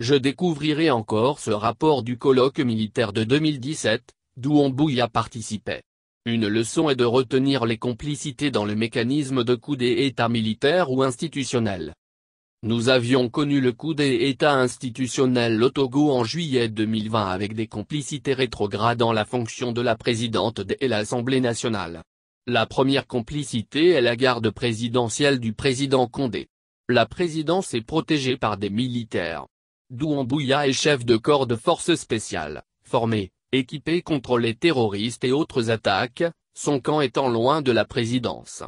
je découvrirai encore ce rapport du colloque militaire de 2017, d'où Ombouya participait. Une leçon est de retenir les complicités dans le mécanisme de coup d'État militaire ou institutionnel. Nous avions connu le coup d'État institutionnel institutionnels au Togo en juillet 2020 avec des complicités rétrogrades dans la fonction de la présidente de l'Assemblée nationale. La première complicité est la garde présidentielle du président Condé. La présidence est protégée par des militaires. Douambouya est chef de corps de force spéciale, formé, équipé contre les terroristes et autres attaques, son camp étant loin de la présidence.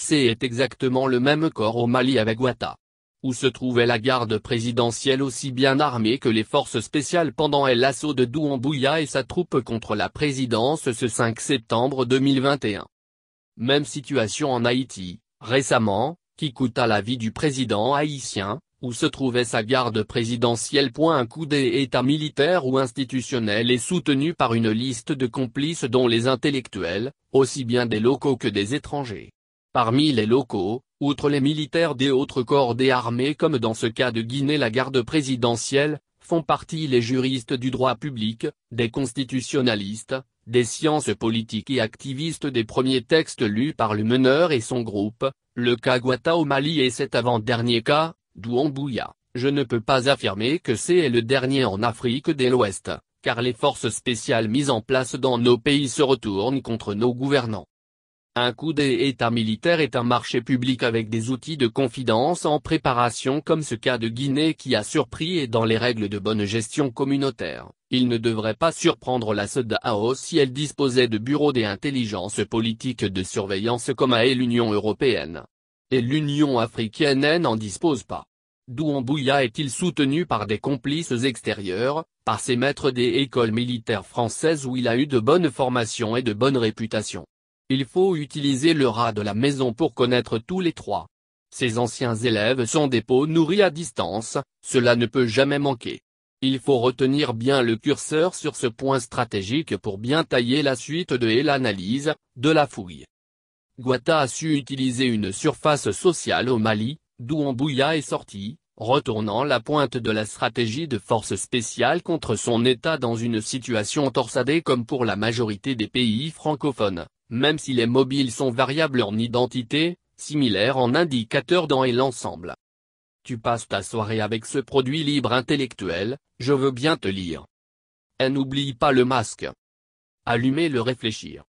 C'est exactement le même corps au Mali avec Ouata, où se trouvait la garde présidentielle aussi bien armée que les forces spéciales pendant l'assaut de Douambouya et sa troupe contre la présidence ce 5 septembre 2021. Même situation en Haïti, récemment, qui coûta la vie du président haïtien, où se trouvait sa garde présidentielle. Un coup d'État militaire ou institutionnel est soutenu par une liste de complices dont les intellectuels, aussi bien des locaux que des étrangers. Parmi les locaux, outre les militaires des autres corps des armées comme dans ce cas de Guinée la garde présidentielle, font partie les juristes du droit public, des constitutionnalistes, des sciences politiques et activistes des premiers textes lus par le meneur et son groupe, le cas Guata au Mali et cet avant-dernier cas, Douambouya, je ne peux pas affirmer que c'est le dernier en Afrique de l'Ouest, car les forces spéciales mises en place dans nos pays se retournent contre nos gouvernants. Un coup d'État militaire est un marché public avec des outils de confidence en préparation comme ce cas de Guinée qui a surpris et dans les règles de bonne gestion communautaire, il ne devrait pas surprendre la SEDAO si elle disposait de bureaux d'intelligence politique de surveillance comme à l'Union Européenne et l'Union africaine n'en dispose pas. Doumbouya est-il soutenu par des complices extérieurs, par ses maîtres des écoles militaires françaises où il a eu de bonnes formations et de bonnes réputations Il faut utiliser le rat de la maison pour connaître tous les trois. Ses anciens élèves sont des pots nourris à distance, cela ne peut jamais manquer. Il faut retenir bien le curseur sur ce point stratégique pour bien tailler la suite de et l'analyse, de la fouille. Guata a su utiliser une surface sociale au Mali, d'où Ambouya est sorti, retournant la pointe de la stratégie de force spéciale contre son État dans une situation torsadée comme pour la majorité des pays francophones, même si les mobiles sont variables en identité, similaires en indicateurs dans et l'ensemble. Tu passes ta soirée avec ce produit libre intellectuel, je veux bien te lire. Elle n'oublie pas le masque. Allumez le réfléchir.